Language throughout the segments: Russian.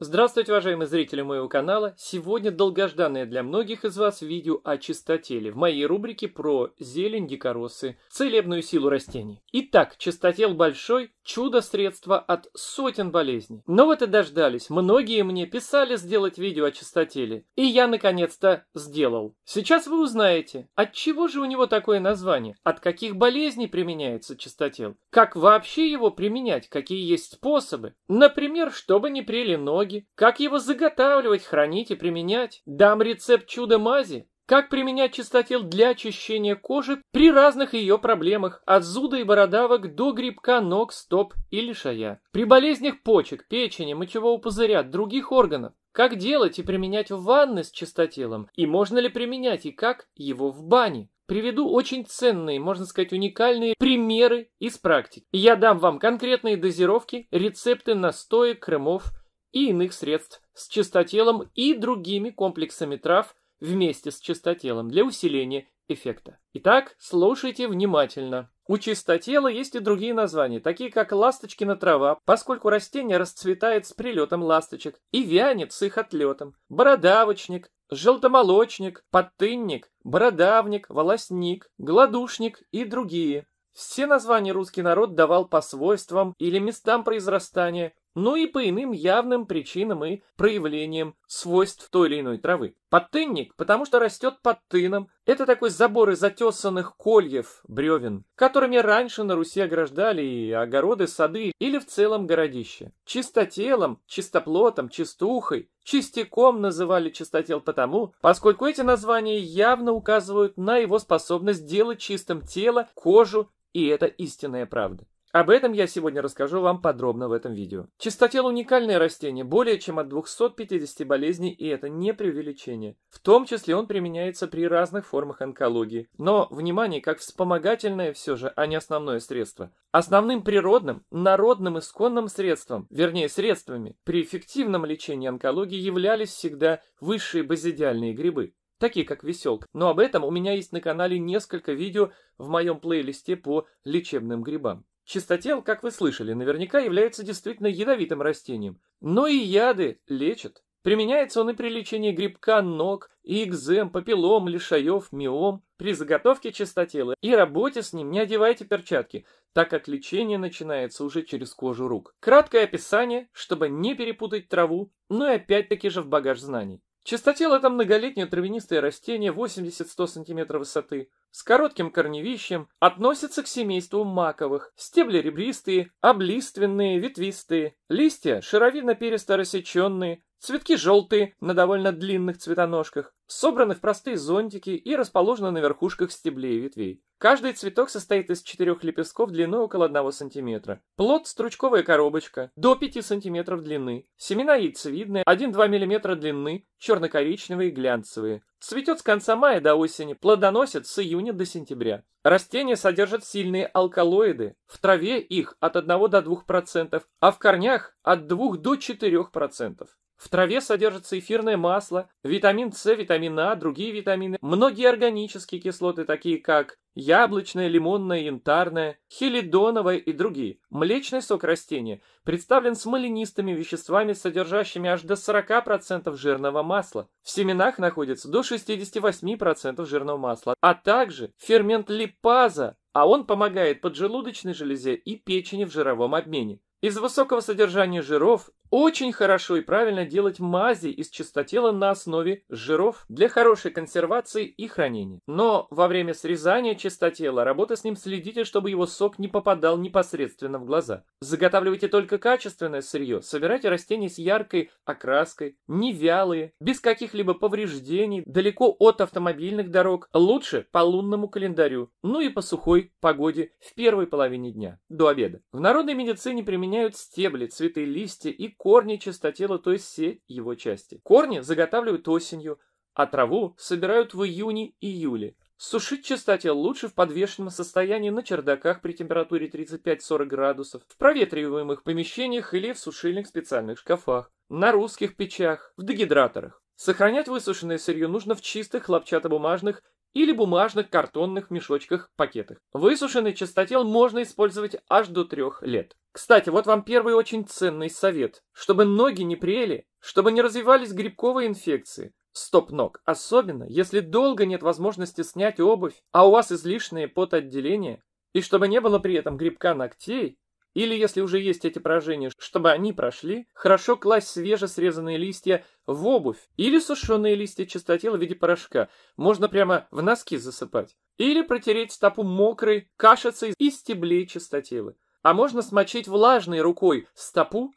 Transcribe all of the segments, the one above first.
Здравствуйте, уважаемые зрители моего канала! Сегодня долгожданное для многих из вас видео о чистотеле в моей рубрике про зелень, дикоросы, целебную силу растений. Итак, чистотел большой – чудо-средство от сотен болезней. Но вот и дождались, многие мне писали сделать видео о чистотеле, и я наконец-то сделал. Сейчас вы узнаете, от чего же у него такое название, от каких болезней применяется чистотел, как вообще его применять, какие есть способы, например, чтобы не прели ноги, бумаги, как его заготавливать, хранить и применять. Дам рецепт чудо-мази, как применять чистотел для очищения кожи при разных ее проблемах, от зуда и бородавок до грибка ног, стоп или шая. При болезнях почек, печени, мочевого пузыря, других органов. Как делать и применять в ванны с чистотелом? И можно ли применять и как его в бане? Приведу очень ценные, можно сказать, уникальные примеры из практики. Я дам вам конкретные дозировки, рецепты настоек, кремов, и иных средств с чистотелом и другими комплексами трав вместе с чистотелом для усиления эффекта. Итак, слушайте внимательно. У чистотела есть и другие названия, такие как ласточкина трава, поскольку растение расцветает с прилетом ласточек и вянет с их отлетом. Бородавочник, желтомолочник, подтынник, бородавник, волосник, гладушник и другие. Все названия русский народ давал по свойствам или местам произрастания, но и по иным явным причинам и проявлениям свойств той или иной травы. Подтынник, потому что растет под тыном, это такой забор из отесанных кольев, бревен, которыми раньше на Руси ограждали и огороды, сады или в целом городище. Чистотелом, чистоплотом, чистухой, чистяком называли чистотел потому, поскольку эти названия явно указывают на его способность делать чистым тело, кожу, и это истинная правда. Об этом я сегодня расскажу вам подробно в этом видео. Чистотел – уникальное растение, более чем от 250 болезней, и это не преувеличение. В том числе он применяется при разных формах онкологии. Но, внимание, как вспомогательное все же, а не основное средство. Основным природным, народным исконным средством, вернее средствами, при эффективном лечении онкологии являлись всегда высшие базидиальные грибы такие как веселка. Но об этом у меня есть на канале несколько видео в моем плейлисте по лечебным грибам. Чистотел, как вы слышали, наверняка является действительно ядовитым растением, но и яды лечат. Применяется он и при лечении грибка ног, и экзем, папиллом, лишаев, миом. При заготовке чистотела и работе с ним не одевайте перчатки, так как лечение начинается уже через кожу рук. Краткое описание, чтобы не перепутать траву, но и опять-таки же в багаж знаний. Чистотел это многолетнее травянистое растение 80-100 см высоты, с коротким корневищем, относится к семейству маковых, стебли ребристые, облиственные, ветвистые, листья шаровидно-пересторосеченные, Цветки желтые, на довольно длинных цветоножках, собраны в простые зонтики и расположены на верхушках стеблей и ветвей. Каждый цветок состоит из четырех лепестков длиной около 1 см. Плод – стручковая коробочка, до 5 см длины. Семена яйцевидные, 1-2 мм длины, черно-коричневые и глянцевые. Цветет с конца мая до осени, плодоносит с июня до сентября. Растения содержат сильные алкалоиды, в траве их от 1 до 2%, а в корнях от 2 до 4%. В траве содержится эфирное масло, витамин С, витамин А, другие витамины, многие органические кислоты, такие как яблочная, лимонная, янтарная, хелидоновая и другие. Млечный сок растения представлен смоленистыми веществами, содержащими аж до 40% жирного масла. В семенах находится до 68% жирного масла, а также фермент липаза, а он помогает поджелудочной железе и печени в жировом обмене. Из высокого содержания жиров очень хорошо и правильно делать мази из чистотела на основе жиров для хорошей консервации и хранения. Но во время срезания чистотела работы с ним следите, чтобы его сок не попадал непосредственно в глаза. Заготавливайте только качественное сырье, собирайте растения с яркой окраской, не вялые, без каких-либо повреждений, далеко от автомобильных дорог, лучше по лунному календарю, ну и по сухой погоде в первой половине дня, до обеда. В народной медицине применяется меняют стебли, цветы, листья и корни чистотела, то есть все его части. Корни заготавливают осенью, а траву собирают в июне-июле. Сушить чистотел лучше в подвешенном состоянии на чердаках при температуре 35-40 градусов, в проветриваемых помещениях или в сушильных специальных шкафах, на русских печах, в дегидраторах. Сохранять высушенное сырье нужно в чистых хлопчатобумажных или бумажных картонных мешочках-пакетах. Высушенный чистотел можно использовать аж до трех лет. Кстати, вот вам первый очень ценный совет. Чтобы ноги не прели, чтобы не развивались грибковые инфекции, стоп-ног, особенно если долго нет возможности снять обувь, а у вас излишнее потоотделение, и чтобы не было при этом грибка ногтей, или если уже есть эти поражения, чтобы они прошли, хорошо класть свежесрезанные листья в обувь или сушеные листья чистотела в виде порошка, можно прямо в носки засыпать, или протереть стопу мокрой кашицей из стеблей чистотелы а можно смочить влажной рукой стопу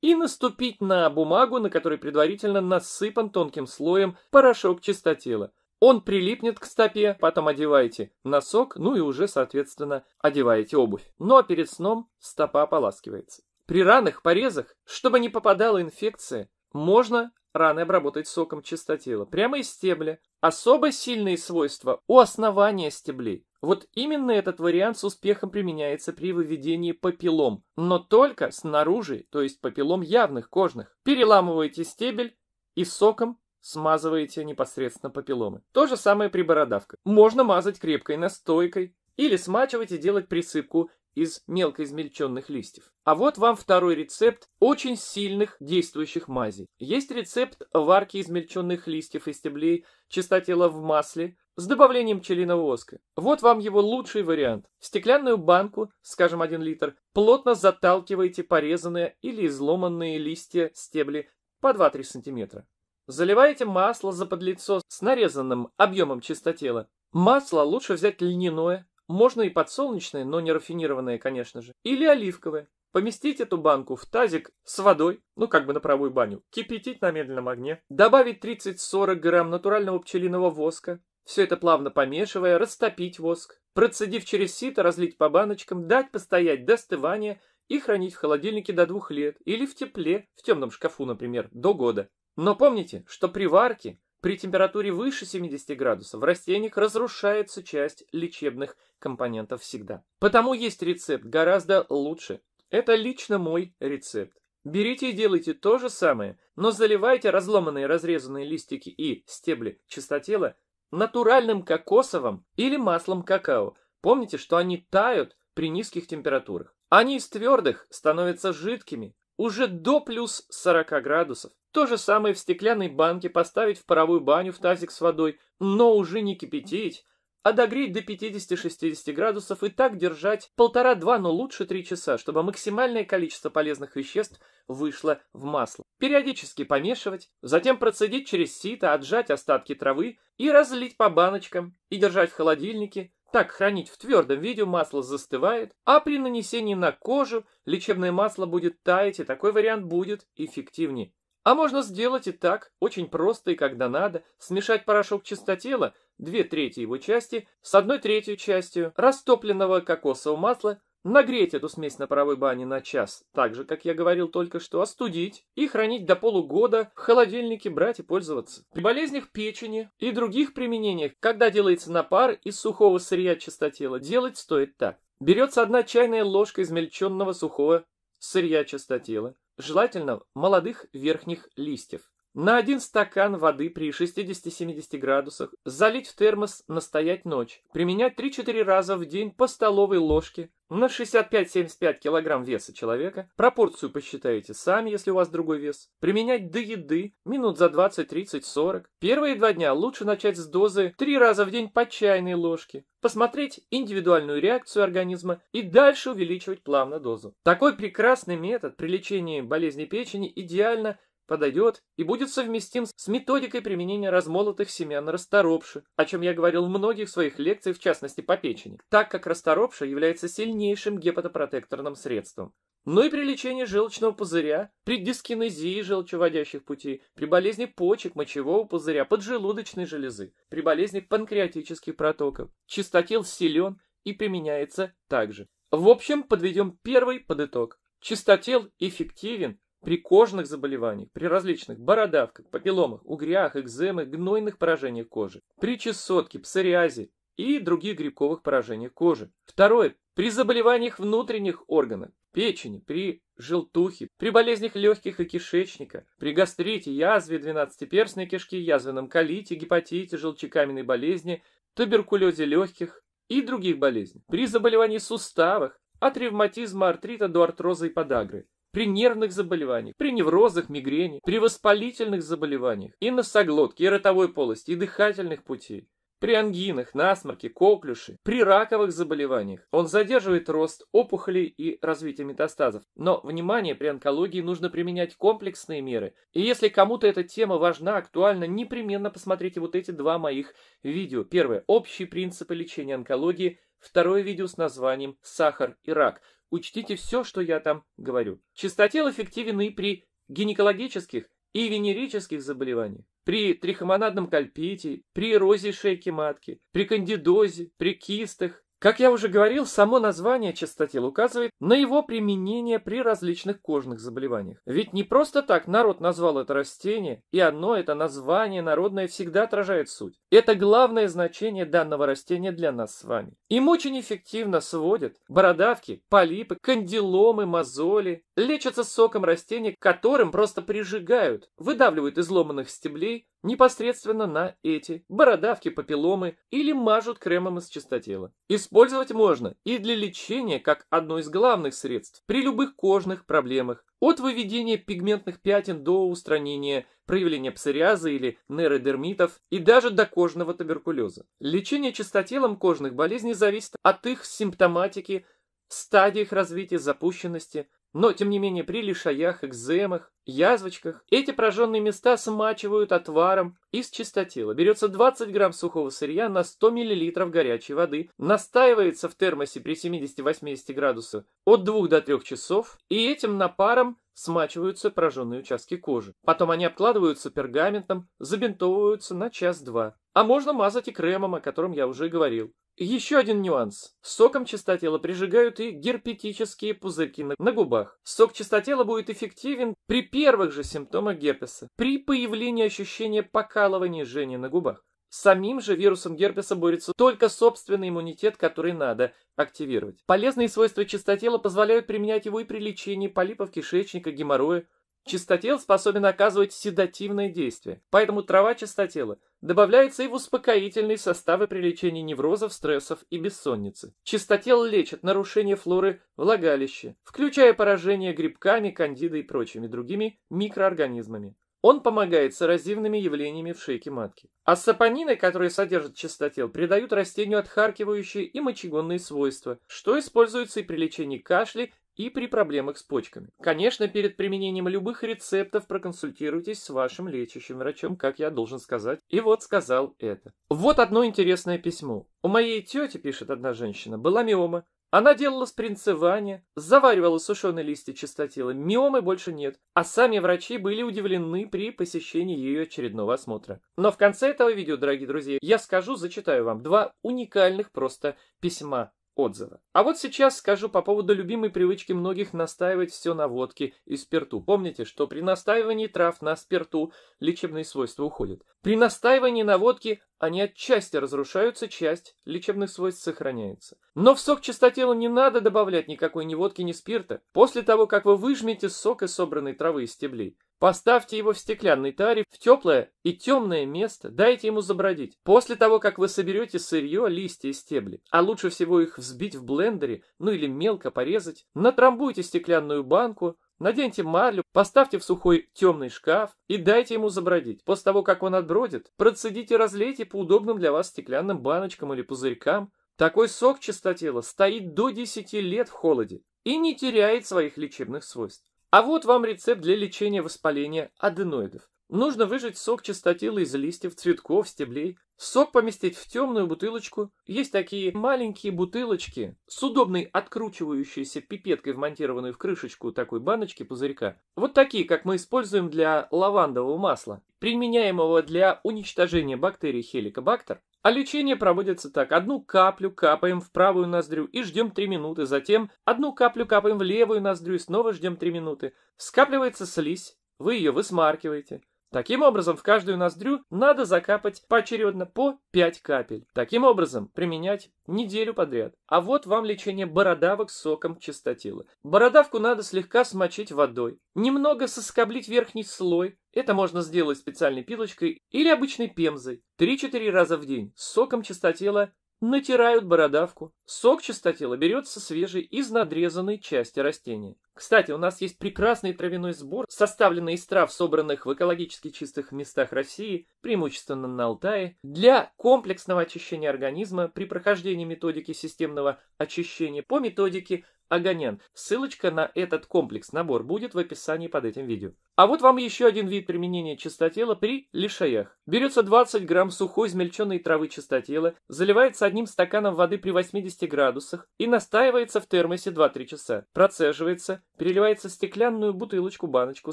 и наступить на бумагу, на которой предварительно насыпан тонким слоем порошок чистотела. Он прилипнет к стопе, потом одеваете носок, ну и уже, соответственно, одеваете обувь. Но ну, а перед сном стопа ополаскивается. При ранах, порезах, чтобы не попадала инфекция, можно раны обработать соком чистотела прямо из стебля. Особо сильные свойства у основания стеблей. Вот именно этот вариант с успехом применяется при выведении папиллом, но только снаружи, то есть папиллом явных кожных. Переламываете стебель и соком смазываете непосредственно папилломы. То же самое при бородавках. Можно мазать крепкой настойкой или смачивать и делать присыпку из мелко измельченных листьев. А вот вам второй рецепт очень сильных действующих мазей. Есть рецепт варки измельченных листьев и стеблей чистотела в масле с добавлением пчелиного воска. Вот вам его лучший вариант. В стеклянную банку, скажем 1 литр, плотно заталкивайте порезанные или изломанные листья стебли по 2-3 сантиметра. Заливаете масло за подлицо с нарезанным объемом чистотела. Масло лучше взять льняное, можно и подсолнечное, но не рафинированное, конечно же. Или оливковое. Поместить эту банку в тазик с водой, ну как бы на правую баню, кипятить на медленном огне, добавить 30-40 грамм натурального пчелиного воска, все это плавно помешивая, растопить воск, процедив через сито, разлить по баночкам, дать постоять до остывания и хранить в холодильнике до двух лет или в тепле, в темном шкафу, например, до года. Но помните, что при варке при температуре выше 70 градусов в растениях разрушается часть лечебных компонентов всегда. Потому есть рецепт гораздо лучше. Это лично мой рецепт. Берите и делайте то же самое, но заливайте разломанные разрезанные листики и стебли чистотела натуральным кокосовым или маслом какао. Помните, что они тают при низких температурах. Они из твердых становятся жидкими уже до плюс 40 градусов. То же самое в стеклянной банке поставить в паровую баню в тазик с водой, но уже не кипятить, а догреть до 50-60 градусов и так держать полтора-два, но лучше три часа, чтобы максимальное количество полезных веществ вышло в масло. Периодически помешивать, затем процедить через сито, отжать остатки травы и разлить по баночкам и держать в холодильнике. Так хранить в твердом виде масло застывает, а при нанесении на кожу лечебное масло будет таять, и такой вариант будет эффективнее. А можно сделать и так, очень просто и когда надо, смешать порошок чистотела, две трети его части, с одной третью частью растопленного кокосового масла, нагреть эту смесь на паровой бане на час, так же, как я говорил только что, остудить и хранить до полугода в холодильнике, брать и пользоваться. При болезнях печени и других применениях, когда делается напар из сухого сырья чистотела, делать стоит так. Берется одна чайная ложка измельченного сухого сырья чистотела, желательно молодых верхних листьев. На один стакан воды при 60-70 градусах залить в термос, настоять ночь. Применять 3-4 раза в день по столовой ложке на 65-75 кг веса человека. Пропорцию посчитаете сами, если у вас другой вес. Применять до еды минут за 20-30-40. Первые два дня лучше начать с дозы 3 раза в день по чайной ложке. Посмотреть индивидуальную реакцию организма и дальше увеличивать плавно дозу. Такой прекрасный метод при лечении болезни печени идеально подойдет и будет совместим с методикой применения размолотых семян расторопши, о чем я говорил в многих своих лекциях, в частности по печени, так как расторопша является сильнейшим гепатопротекторным средством. Но ну и при лечении желчного пузыря, при дискинезии желчеводящих путей, при болезни почек, мочевого пузыря, поджелудочной железы, при болезни панкреатических протоков, чистотел силен и применяется также. В общем, подведем первый под итог. Чистотел эффективен при кожных заболеваниях, при различных бородавках, папилломах, угрях, экземах, гнойных поражениях кожи, при чесотке, псориазе и других грибковых поражениях кожи. Второе. При заболеваниях внутренних органов, печени, при желтухе, при болезнях легких и кишечника, при гастрите, язве двенадцатиперстной кишки, язвенном колите, гепатите, желчекаменной болезни, туберкулезе легких и других болезней, при заболевании суставах, от ревматизма, артрита до артроза и подагры, при нервных заболеваниях, при неврозах, мигрени, при воспалительных заболеваниях и носоглотке, и ротовой полости, и дыхательных путей при ангинах, насморке, коклюше, при раковых заболеваниях. Он задерживает рост опухолей и развитие метастазов. Но, внимание, при онкологии нужно применять комплексные меры. И если кому-то эта тема важна, актуальна, непременно посмотрите вот эти два моих видео. Первое – общие принципы лечения онкологии. Второе видео с названием «Сахар и рак». Учтите все, что я там говорю. Чистотел эффективен и при гинекологических и венерических заболеваниях, при трихомонадном кольпите, при эрозии шейки матки, при кандидозе, при кистах, как я уже говорил, само название чистотел указывает на его применение при различных кожных заболеваниях. Ведь не просто так народ назвал это растение, и оно, это название народное, всегда отражает суть. Это главное значение данного растения для нас с вами. Им очень эффективно сводят бородавки, полипы, кандиломы, мозоли. Лечатся соком растений, которым просто прижигают, выдавливают из ломаных стеблей непосредственно на эти бородавки, папилломы или мажут кремом из чистотела. Использовать можно и для лечения как одно из главных средств при любых кожных проблемах, от выведения пигментных пятен до устранения проявления псориаза или нейродермитов и даже до кожного туберкулеза. Лечение чистотелом кожных болезней зависит от их симптоматики, стадиях развития запущенности, но, тем не менее, при лишаях, экземах, язвочках эти прожженные места смачивают отваром из чистотела. Берется 20 грамм сухого сырья на 100 миллилитров горячей воды, настаивается в термосе при 70-80 градусах от 2 до 3 часов, и этим напаром смачиваются прожженные участки кожи. Потом они обкладываются пергаментом, забинтовываются на час-два. А можно мазать и кремом, о котором я уже говорил. Еще один нюанс. Соком чистотела прижигают и герпетические пузырьки на, на губах. Сок чистотела будет эффективен при первых же симптомах герпеса, при появлении ощущения покалывания жжения на губах. Самим же вирусом герпеса борется только собственный иммунитет, который надо активировать. Полезные свойства чистотела позволяют применять его и при лечении полипов кишечника, геморроя, Чистотел способен оказывать седативное действие, поэтому трава чистотела добавляется и в успокоительные составы при лечении неврозов, стрессов и бессонницы. Чистотел лечит нарушение флоры влагалища, включая поражение грибками, кандидой и прочими другими микроорганизмами. Он помогает с эрозивными явлениями в шейке матки. А сапонины, которые содержат чистотел, придают растению отхаркивающие и мочегонные свойства, что используется и при лечении кашля и при проблемах с почками. Конечно, перед применением любых рецептов проконсультируйтесь с вашим лечащим врачом, как я должен сказать. И вот сказал это. Вот одно интересное письмо. У моей тети, пишет одна женщина, была миома. Она делала спринцевание, заваривала сушеные листья чистотела, миомы больше нет, а сами врачи были удивлены при посещении ее очередного осмотра. Но в конце этого видео, дорогие друзья, я скажу, зачитаю вам два уникальных просто письма отзыва. А вот сейчас скажу по поводу любимой привычки многих настаивать все на водке и спирту. Помните, что при настаивании трав на спирту лечебные свойства уходят. При настаивании на водке они отчасти разрушаются, часть лечебных свойств сохраняется. Но в сок чистотела не надо добавлять никакой ни водки, ни спирта. После того, как вы выжмете сок из собранной травы и стеблей, Поставьте его в стеклянный тариф в теплое и темное место, дайте ему забродить. После того, как вы соберете сырье, листья и стебли, а лучше всего их взбить в блендере, ну или мелко порезать, натрамбуйте стеклянную банку, наденьте марлю, поставьте в сухой темный шкаф и дайте ему забродить. После того, как он отбродит, процедите разлейте по удобным для вас стеклянным баночкам или пузырькам. Такой сок чистотела стоит до 10 лет в холоде и не теряет своих лечебных свойств. А вот вам рецепт для лечения воспаления аденоидов. Нужно выжать сок чистотила из листьев, цветков, стеблей. Сок поместить в темную бутылочку. Есть такие маленькие бутылочки с удобной откручивающейся пипеткой, вмонтированной в крышечку такой баночки пузырька. Вот такие, как мы используем для лавандового масла, применяемого для уничтожения бактерий хеликобактер а лечение проводится так. Одну каплю капаем в правую ноздрю и ждем 3 минуты. Затем одну каплю капаем в левую ноздрю и снова ждем 3 минуты. Скапливается слизь, вы ее высмаркиваете. Таким образом, в каждую ноздрю надо закапать поочередно по 5 капель. Таким образом, применять неделю подряд. А вот вам лечение бородавок соком чистотела. Бородавку надо слегка смочить водой, немного соскоблить верхний слой, это можно сделать специальной пилочкой или обычной пемзой. 3-4 раза в день с соком чистотела натирают бородавку. Сок чистотела берется свежий из надрезанной части растения. Кстати, у нас есть прекрасный травяной сбор, составленный из трав, собранных в экологически чистых местах России, преимущественно на Алтае, для комплексного очищения организма при прохождении методики системного очищения по методике Огонян. Ссылочка на этот комплекс-набор будет в описании под этим видео. А вот вам еще один вид применения чистотела при лишаях. Берется 20 грамм сухой измельченной травы чистотела, заливается одним стаканом воды при 80 градусах и настаивается в термосе 2-3 часа. Процеживается, переливается в стеклянную бутылочку-баночку,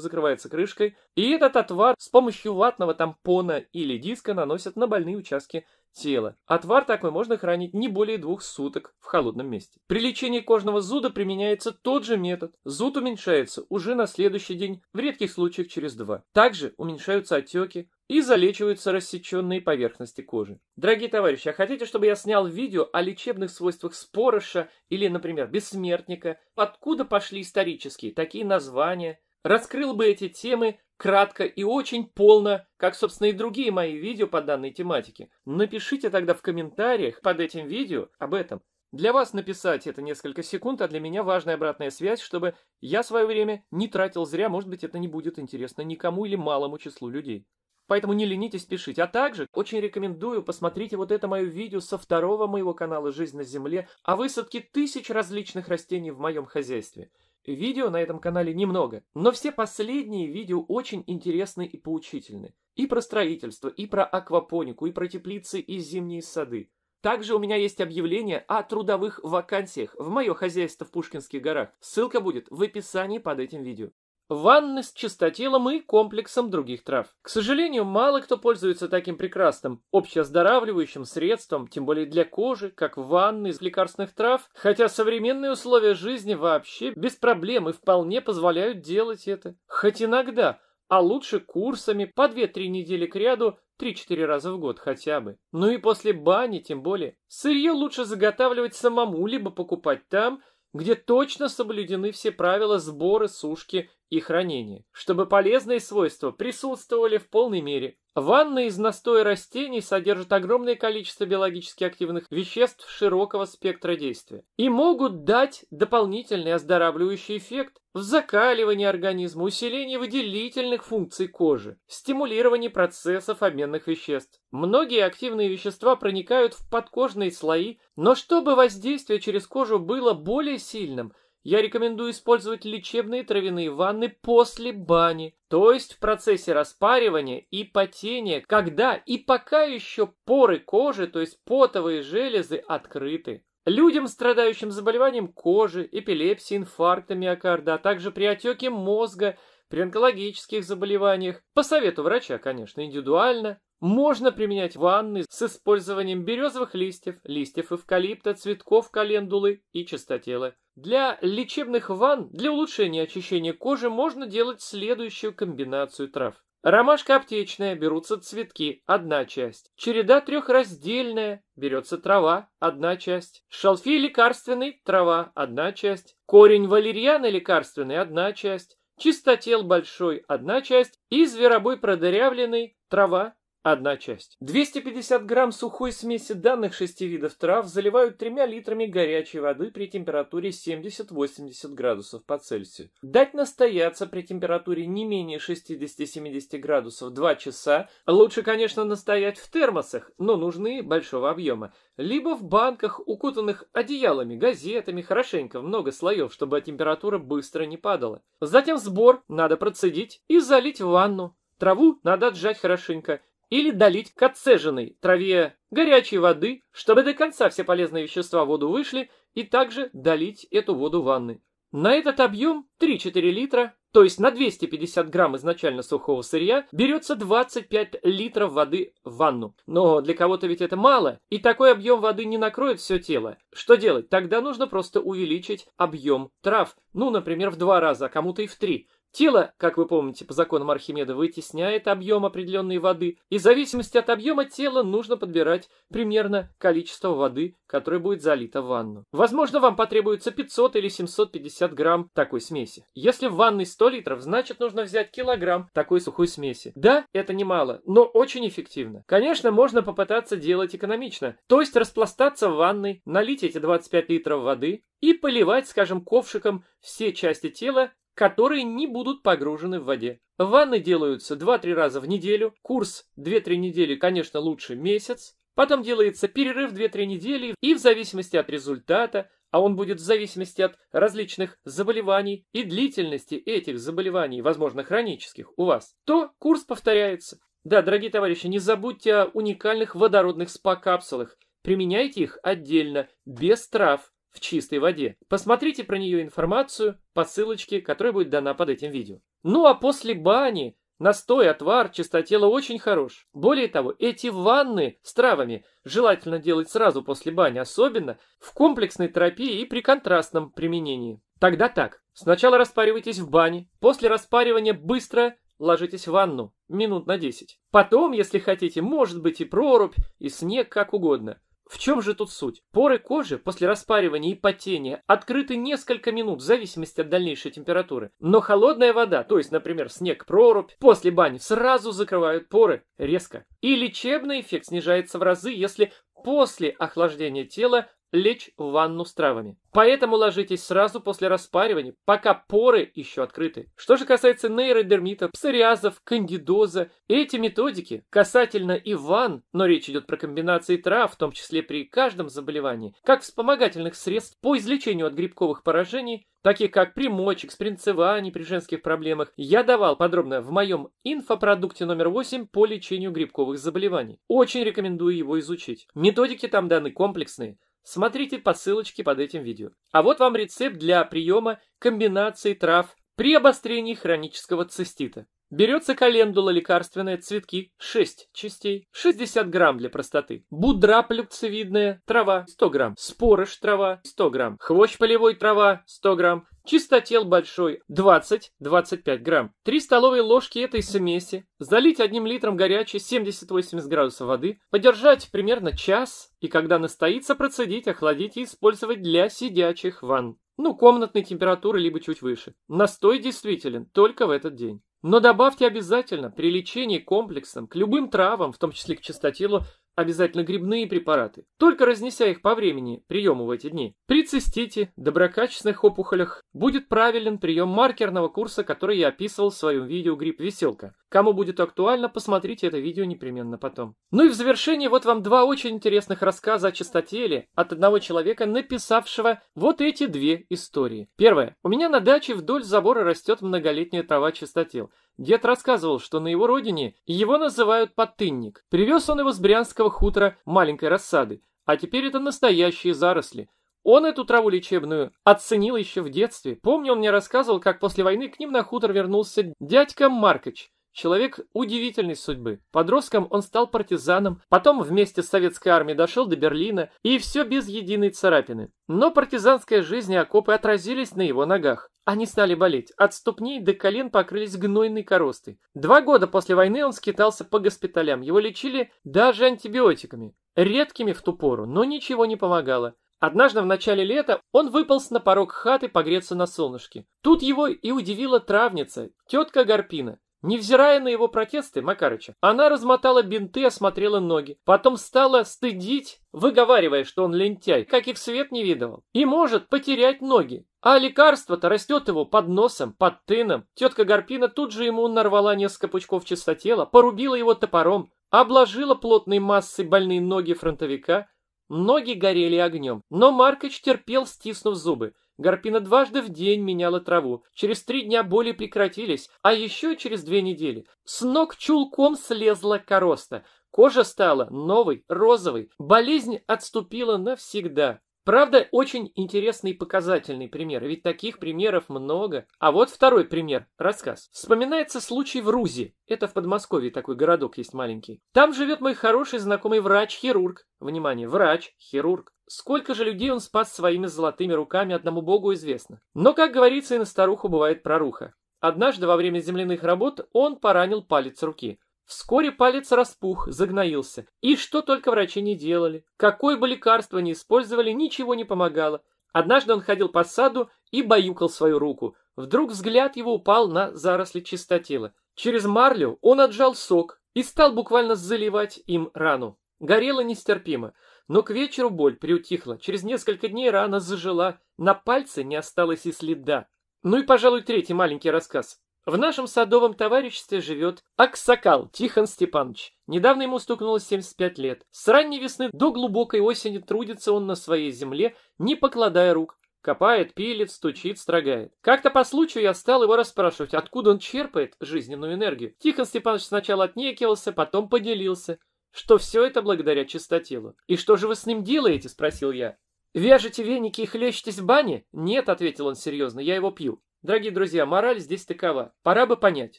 закрывается крышкой, и этот отвар с помощью ватного тампона или диска наносят на больные участки тела. Отвар такой можно хранить не более двух суток в холодном месте. При лечении кожного зуда года применяется тот же метод. Зуд уменьшается уже на следующий день, в редких случаях через два. Также уменьшаются отеки, и залечиваются рассеченные поверхности кожи. Дорогие товарищи, а хотите, чтобы я снял видео о лечебных свойствах спороша или, например, бессмертника? Откуда пошли исторические такие названия? Раскрыл бы эти темы кратко и очень полно, как, собственно, и другие мои видео по данной тематике. Напишите тогда в комментариях под этим видео об этом. Для вас написать это несколько секунд, а для меня важная обратная связь, чтобы я свое время не тратил зря, может быть, это не будет интересно никому или малому числу людей. Поэтому не ленитесь пишите. А также очень рекомендую посмотрите вот это мое видео со второго моего канала «Жизнь на земле» о высадке тысяч различных растений в моем хозяйстве. Видео на этом канале немного, но все последние видео очень интересны и поучительны. И про строительство, и про аквапонику, и про теплицы, и зимние сады. Также у меня есть объявление о трудовых вакансиях в мое хозяйство в Пушкинских горах. Ссылка будет в описании под этим видео. Ванны с чистотелом и комплексом других трав. К сожалению, мало кто пользуется таким прекрасным общеоздоравливающим средством, тем более для кожи, как ванны из лекарственных трав, хотя современные условия жизни вообще без проблем и вполне позволяют делать это. Хоть иногда, а лучше курсами по 2-3 недели к ряду Три-четыре раза в год хотя бы. Ну и после бани тем более. Сырье лучше заготавливать самому, либо покупать там, где точно соблюдены все правила сбора, сушки и хранения, чтобы полезные свойства присутствовали в полной мере. Ванна из настоя растений содержит огромное количество биологически активных веществ широкого спектра действия и могут дать дополнительный оздоравливающий эффект в закаливании организма, усилении выделительных функций кожи, стимулировании процессов обменных веществ. Многие активные вещества проникают в подкожные слои, но чтобы воздействие через кожу было более сильным, я рекомендую использовать лечебные травяные ванны после бани, то есть в процессе распаривания и потения, когда и пока еще поры кожи, то есть потовые железы, открыты. Людям, страдающим заболеванием кожи, эпилепсией, инфарктом миокарда, а также при отеке мозга, при онкологических заболеваниях, по совету врача, конечно, индивидуально, можно применять ванны с использованием березовых листьев, листьев эвкалипта, цветков календулы и чистотела. Для лечебных ванн, для улучшения очищения кожи можно делать следующую комбинацию трав. Ромашка аптечная, берутся цветки, одна часть. Череда трехраздельная, берется трава, одна часть. Шалфей лекарственный, трава, одна часть. Корень валерьяны лекарственный, одна часть. Чистотел большой, одна часть. И зверобой продырявленный, трава, Одна часть. 250 грамм сухой смеси данных шести видов трав заливают тремя литрами горячей воды при температуре 70-80 градусов по Цельсию. Дать настояться при температуре не менее 60-70 градусов 2 часа. Лучше, конечно, настоять в термосах, но нужны большого объема. Либо в банках, укутанных одеялами, газетами, хорошенько много слоев, чтобы температура быстро не падала. Затем сбор надо процедить и залить в ванну. Траву надо отжать хорошенько. Или долить к отцеженной траве горячей воды, чтобы до конца все полезные вещества в воду вышли, и также долить эту воду в ванны. На этот объем 3-4 литра, то есть на 250 грамм изначально сухого сырья, берется 25 литров воды в ванну. Но для кого-то ведь это мало, и такой объем воды не накроет все тело. Что делать? Тогда нужно просто увеличить объем трав, ну, например, в два раза, а кому-то и в три. Тело, как вы помните, по законам Архимеда вытесняет объем определенной воды, и в зависимости от объема тела нужно подбирать примерно количество воды, которое будет залито в ванну. Возможно, вам потребуется 500 или 750 грамм такой смеси. Если в ванной 100 литров, значит нужно взять килограмм такой сухой смеси. Да, это немало, но очень эффективно. Конечно, можно попытаться делать экономично, то есть распластаться в ванной, налить эти 25 литров воды, и поливать, скажем, ковшиком все части тела которые не будут погружены в воде. Ванны делаются 2-3 раза в неделю, курс 2-3 недели, конечно, лучше месяц. Потом делается перерыв 2-3 недели, и в зависимости от результата, а он будет в зависимости от различных заболеваний и длительности этих заболеваний, возможно, хронических у вас, то курс повторяется. Да, дорогие товарищи, не забудьте о уникальных водородных спа-капсулах. Применяйте их отдельно, без трав в чистой воде. Посмотрите про нее информацию по ссылочке, которая будет дана под этим видео. Ну а после бани настой, отвар, чистотела очень хорош. Более того, эти ванны с травами желательно делать сразу после бани, особенно в комплексной терапии и при контрастном применении. Тогда так. Сначала распаривайтесь в бане, после распаривания быстро ложитесь в ванну, минут на 10. Потом, если хотите, может быть и прорубь, и снег, как угодно. В чем же тут суть? Поры кожи после распаривания и потения открыты несколько минут в зависимости от дальнейшей температуры. Но холодная вода, то есть, например, снег, прорубь, после бани сразу закрывают поры резко. И лечебный эффект снижается в разы, если после охлаждения тела лечь в ванну с травами. Поэтому ложитесь сразу после распаривания, пока поры еще открыты. Что же касается нейродермита, псориазов, кандидоза, эти методики касательно и ванн, но речь идет про комбинации трав, в том числе при каждом заболевании, как вспомогательных средств по излечению от грибковых поражений, таких как примочек, спринцевание при женских проблемах, я давал подробно в моем инфопродукте номер 8 по лечению грибковых заболеваний. Очень рекомендую его изучить. Методики там даны комплексные. Смотрите по ссылочке под этим видео. А вот вам рецепт для приема комбинации трав при обострении хронического цистита. Берется календула лекарственная, цветки, 6 частей, 60 грамм для простоты. Будра плюкцевидная, трава, 100 грамм. Спорыш, трава, 100 грамм. Хвощ полевой, трава, 100 грамм. Чистотел большой 20-25 грамм. 3 столовые ложки этой смеси. Залить одним литром горячей 70-80 градусов воды. Подержать примерно час. И когда настоится, процедить, охладить и использовать для сидячих ванн. Ну, комнатной температуры, либо чуть выше. Настой действителен только в этот день. Но добавьте обязательно при лечении комплексом к любым травам, в том числе к чистотелу, обязательно грибные препараты, только разнеся их по времени приема в эти дни. При цистите, доброкачественных опухолях будет правилен прием маркерного курса, который я описывал в своем видео «Грипп веселка». Кому будет актуально, посмотрите это видео непременно потом. Ну и в завершении вот вам два очень интересных рассказа о чистотеле от одного человека, написавшего вот эти две истории. Первое. У меня на даче вдоль забора растет многолетняя трава чистотел. Дед рассказывал, что на его родине его называют потынник. Привез он его с брянского хутора маленькой рассады, а теперь это настоящие заросли. Он эту траву лечебную оценил еще в детстве. Помню, он мне рассказывал, как после войны к ним на хутор вернулся дядька Маркоч. Человек удивительной судьбы. Подростком он стал партизаном, потом вместе с советской армией дошел до Берлина, и все без единой царапины. Но партизанская жизнь и окопы отразились на его ногах. Они стали болеть, от ступней до колен покрылись гнойной коростой. Два года после войны он скитался по госпиталям, его лечили даже антибиотиками. Редкими в ту пору, но ничего не помогало. Однажды в начале лета он выполз на порог хаты погреться на солнышке. Тут его и удивила травница, тетка Гарпина. Невзирая на его протесты Макарыча, она размотала бинты и осмотрела ноги. Потом стала стыдить, выговаривая, что он лентяй, как их свет не видывал. И может потерять ноги. А лекарство-то растет его под носом, под тыном. Тетка Гарпина тут же ему нарвала несколько пучков чистотела, порубила его топором, обложила плотной массой больные ноги фронтовика. Ноги горели огнем, но Маркоч терпел, стиснув зубы. Гарпина дважды в день меняла траву. Через три дня боли прекратились, а еще через две недели с ног чулком слезла короста. Кожа стала новой, розовой. Болезнь отступила навсегда. Правда, очень интересный и показательный пример, ведь таких примеров много. А вот второй пример, рассказ. Вспоминается случай в Рузе, это в Подмосковье такой городок есть маленький. Там живет мой хороший знакомый врач-хирург. Внимание, врач-хирург. Сколько же людей он спас своими золотыми руками, одному богу известно. Но, как говорится, и на старуху бывает проруха. Однажды во время земляных работ он поранил палец руки – Вскоре палец распух, загноился. И что только врачи не делали. Какое бы лекарство ни использовали, ничего не помогало. Однажды он ходил по саду и баюкал свою руку. Вдруг взгляд его упал на заросли чистотела. Через марлю он отжал сок и стал буквально заливать им рану. Горело нестерпимо, но к вечеру боль приутихла. Через несколько дней рана зажила, на пальце не осталось и следа. Ну и, пожалуй, третий маленький рассказ. В нашем садовом товариществе живет Аксакал Тихон Степанович. Недавно ему стукнуло 75 лет. С ранней весны до глубокой осени трудится он на своей земле, не покладая рук. Копает, пилит, стучит, строгает. Как-то по случаю я стал его расспрашивать, откуда он черпает жизненную энергию. Тихон Степанович сначала отнекивался, потом поделился, что все это благодаря чистотелу. «И что же вы с ним делаете?» – спросил я. «Вяжете веники и хлещетесь в бане?» «Нет», – ответил он серьезно, – «я его пью». Дорогие друзья, мораль здесь такова. Пора бы понять,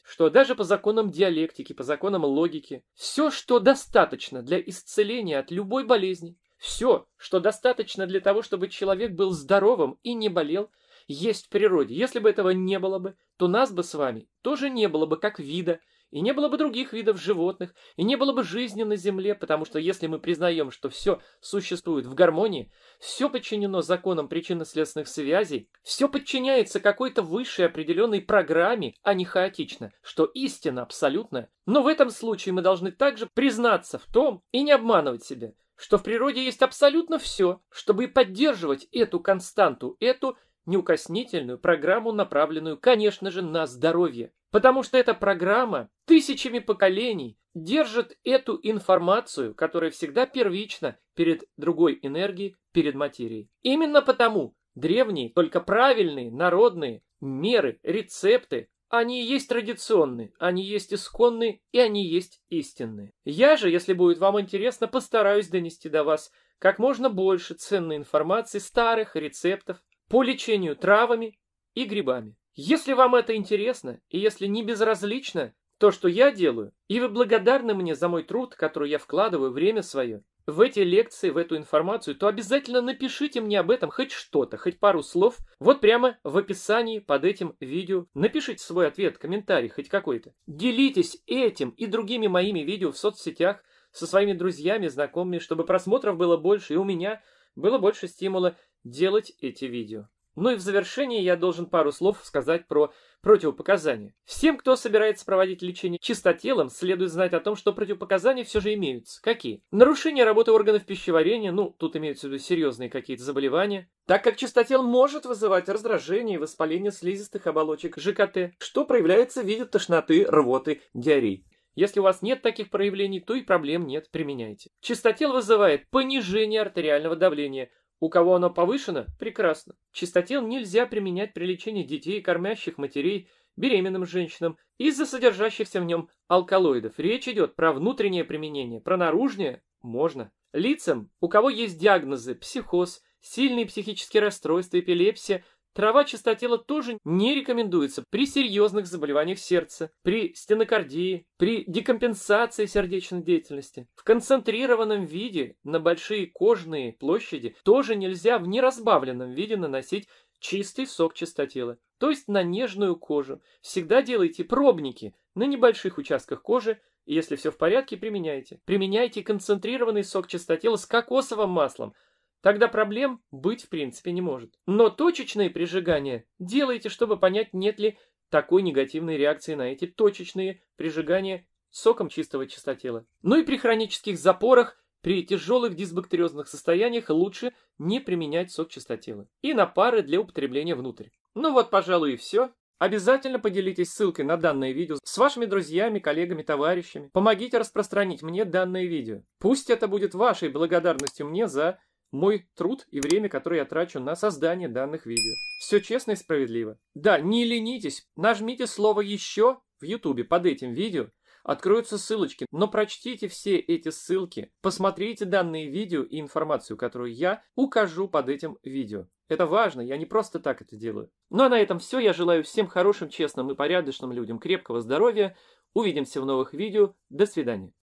что даже по законам диалектики, по законам логики, все, что достаточно для исцеления от любой болезни, все, что достаточно для того, чтобы человек был здоровым и не болел, есть в природе. Если бы этого не было бы, то нас бы с вами тоже не было бы как вида, и не было бы других видов животных, и не было бы жизни на Земле, потому что если мы признаем, что все существует в гармонии, все подчинено законам причинно-следственных связей, все подчиняется какой-то высшей определенной программе, а не хаотично, что истина абсолютная. Но в этом случае мы должны также признаться в том и не обманывать себя, что в природе есть абсолютно все, чтобы поддерживать эту константу, эту неукоснительную программу, направленную, конечно же, на здоровье. Потому что эта программа тысячами поколений держит эту информацию, которая всегда первична перед другой энергией, перед материей. Именно потому древние, только правильные, народные меры, рецепты, они и есть традиционные, они есть исконные и они есть истинные. Я же, если будет вам интересно, постараюсь донести до вас как можно больше ценной информации, старых рецептов, по лечению травами и грибами. Если вам это интересно, и если не безразлично то, что я делаю, и вы благодарны мне за мой труд, который я вкладываю, время свое, в эти лекции, в эту информацию, то обязательно напишите мне об этом хоть что-то, хоть пару слов. Вот прямо в описании под этим видео. Напишите свой ответ, комментарий хоть какой-то. Делитесь этим и другими моими видео в соцсетях со своими друзьями, знакомыми, чтобы просмотров было больше и у меня было больше стимула делать эти видео. Ну и в завершении я должен пару слов сказать про противопоказания. Всем, кто собирается проводить лечение чистотелом, следует знать о том, что противопоказания все же имеются. Какие? Нарушение работы органов пищеварения, ну, тут имеются в виду серьезные какие-то заболевания, так как чистотел может вызывать раздражение и воспаление слизистых оболочек ЖКТ, что проявляется в виде тошноты, рвоты, диареи. Если у вас нет таких проявлений, то и проблем нет, применяйте. Чистотел вызывает понижение артериального давления – у кого оно повышено – прекрасно. Чистотел нельзя применять при лечении детей, кормящих матерей, беременным женщинам из-за содержащихся в нем алкалоидов. Речь идет про внутреннее применение, про наружнее – можно. Лицам, у кого есть диагнозы – психоз, сильные психические расстройства, эпилепсия, Трава чистотела тоже не рекомендуется при серьезных заболеваниях сердца, при стенокардии, при декомпенсации сердечной деятельности. В концентрированном виде на большие кожные площади тоже нельзя в неразбавленном виде наносить чистый сок чистотела, то есть на нежную кожу. Всегда делайте пробники на небольших участках кожи, если все в порядке, применяйте. Применяйте концентрированный сок чистотела с кокосовым маслом – Тогда проблем быть в принципе не может. Но точечные прижигания делайте, чтобы понять, нет ли такой негативной реакции на эти точечные прижигания соком чистого чистотела. Ну и при хронических запорах, при тяжелых дисбактериозных состояниях лучше не применять сок чистотела. И на пары для употребления внутрь. Ну вот, пожалуй, и все. Обязательно поделитесь ссылкой на данное видео с вашими друзьями, коллегами, товарищами. Помогите распространить мне данное видео. Пусть это будет вашей благодарностью мне за мой труд и время, которое я трачу на создание данных видео. Все честно и справедливо. Да, не ленитесь, нажмите слово «еще» в YouTube под этим видео, откроются ссылочки, но прочтите все эти ссылки, посмотрите данные видео и информацию, которую я укажу под этим видео. Это важно, я не просто так это делаю. Ну а на этом все, я желаю всем хорошим, честным и порядочным людям крепкого здоровья, увидимся в новых видео, до свидания.